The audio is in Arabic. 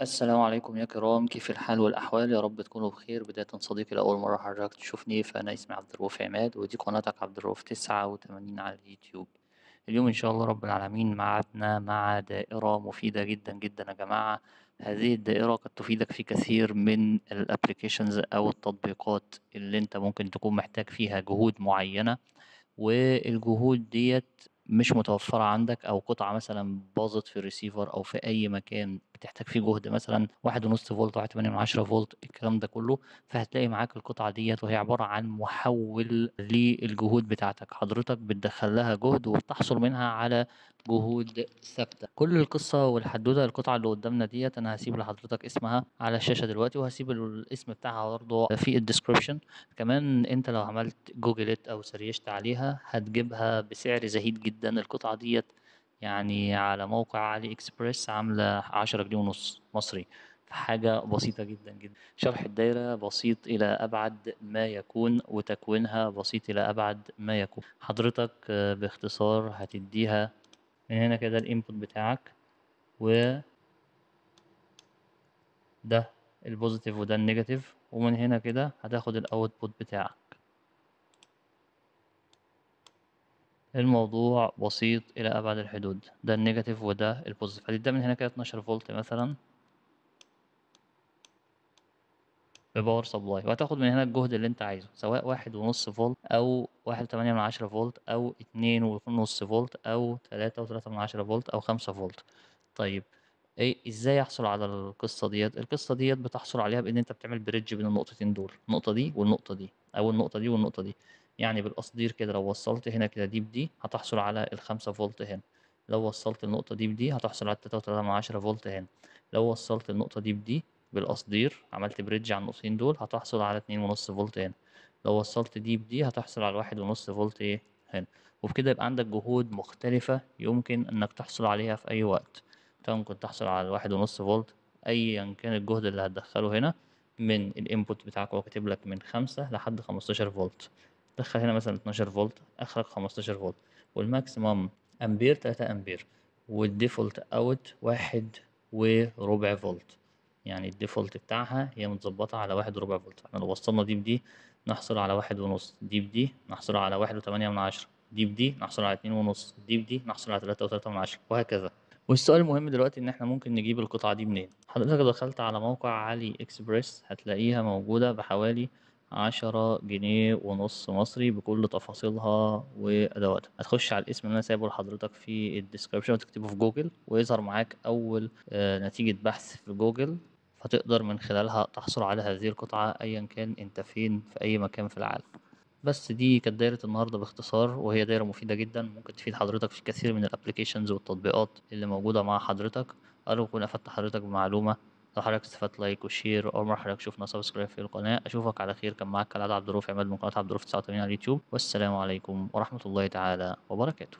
السلام عليكم يا كرام كيف الحال والأحوال يا رب تكونوا بخير بداية صديقي لأول مرة حضرتك تشوفني فأنا اسمي عبد الرؤوف عماد ودي قناتك عبد الرؤوف 89 على اليوتيوب اليوم إن شاء الله رب العالمين معادنا مع دائرة مفيدة جدا جدا يا جماعة هذه الدائرة قد تفيدك في كثير من الابليكيشنز أو التطبيقات اللي أنت ممكن تكون محتاج فيها جهود معينة والجهود ديت مش متوفره عندك او قطعه مثلا باظت في الريسيفر او في اي مكان بتحتاج فيه جهد مثلا واحد ونص فولت واحد من عشرة فولت الكلام ده كله فهتلاقي معاك القطعه ديت وهي عباره عن محول للجهود بتاعتك حضرتك بتدخل لها جهد وبتحصل منها على جهود ثابته كل القصه والحدوته القطعه اللي قدامنا ديت انا هسيب لحضرتك اسمها على الشاشه دلوقتي وهسيب الاسم بتاعها برضه في الديسكربشن كمان انت لو عملت جوجلت او سريشت عليها هتجيبها بسعر زهيد جدا القطعه ديت يعني على موقع علي اكسبريس عامله 10 جنيه ونص مصري حاجة بسيطة جدا جدا شرح الدايرة بسيط إلى أبعد ما يكون وتكوينها بسيط إلى أبعد ما يكون حضرتك باختصار هتديها من هنا كده الانبوت بتاعك و ده البوزيتيف وده النيجاتيف ومن هنا كده هتاخد الاوتبوت بتاعك الموضوع بسيط الى ابعد الحدود ده النيجاتيف وده البوزيتيف هتبدأ من هنا كده 12 فولت مثلا بباور سبلاي وهتاخد من هنا الجهد اللي انت عايزه سواء واحد ونص فولت او واحد وتمانية من عشرة فولت او اتنين ونص فولت او تلاتة وتلاتة من عشرة فولت او خمسة فولت طيب ايه ازاي احصل على القصه ديت القصه ديت بتحصل عليها بان انت بتعمل بريدج بين النقطتين دول النقطه دي والنقطه دي او النقطه دي والنقطه دي يعني بالقصدير كده لو وصلت هنا كده دي بدي هتحصل على الخمسة فولت هنا لو وصلت النقطه دي بدي هتحصل على التلاتة وثلاثة من عشرة فولت هنا لو وصلت النقطه دي بدي بالقصدير عملت بريدج على النقطتين دول هتحصل على اتنين ونص فولت هنا لو وصلت دي بدي هتحصل على واحد ونص فولت ايه هنا وبكده يبقى عندك جهود مختلفة يمكن انك تحصل عليها في اي وقت ممكن تحصل على واحد ونص فولت ايا كان الجهد اللي هتدخله هنا من الانبوت بتاعك هو كاتب لك من خمسة لحد خمستاشر فولت دخل هنا مثلا 12 فولت اخرج 15 فولت والماكسيمم امبير 3 امبير والديفولت اوت واحد وربع فولت يعني الديفولت بتاعها هي متظبطة على واحد وربع فولت احنا لو وصلنا دي بدي نحصل على واحد ونص دي بدي نحصل على واحد وتمانية من عشرة دي بدي نحصل على اتنين ونص دي بدي نحصل على تلاتة وتلاتة من عشرة وهكذا والسؤال المهم دلوقتي ان احنا ممكن نجيب القطعة دي منين حضرتك دخلت على موقع علي اكسبريس هتلاقيها موجودة بحوالي عشرة جنيه ونص مصري بكل تفاصيلها وادواتها هتخش على الاسم اللي انا سايبه لحضرتك في الديسكربشن وتكتبه في جوجل ويظهر معاك اول آه، نتيجه بحث في جوجل فتقدر من خلالها تحصل على هذه القطعة أيا كان أنت فين في أي مكان في العالم بس دي كانت دايرة النهاردة باختصار وهي دايرة مفيدة جدا ممكن تفيد حضرتك في كثير من الابليكيشنز والتطبيقات اللي موجودة مع حضرتك أرجو أكون أفدت حضرتك بمعلومة لو حضرتك استفدت لايك وشير وأول مرة حضرتك شوفنا سبسكرايب في القناة أشوفك على خير كان معاك كالعادة عبد الرؤوف عماد من قناة عبد الرؤوف 89 على اليوتيوب والسلام عليكم ورحمة الله تعالى وبركاته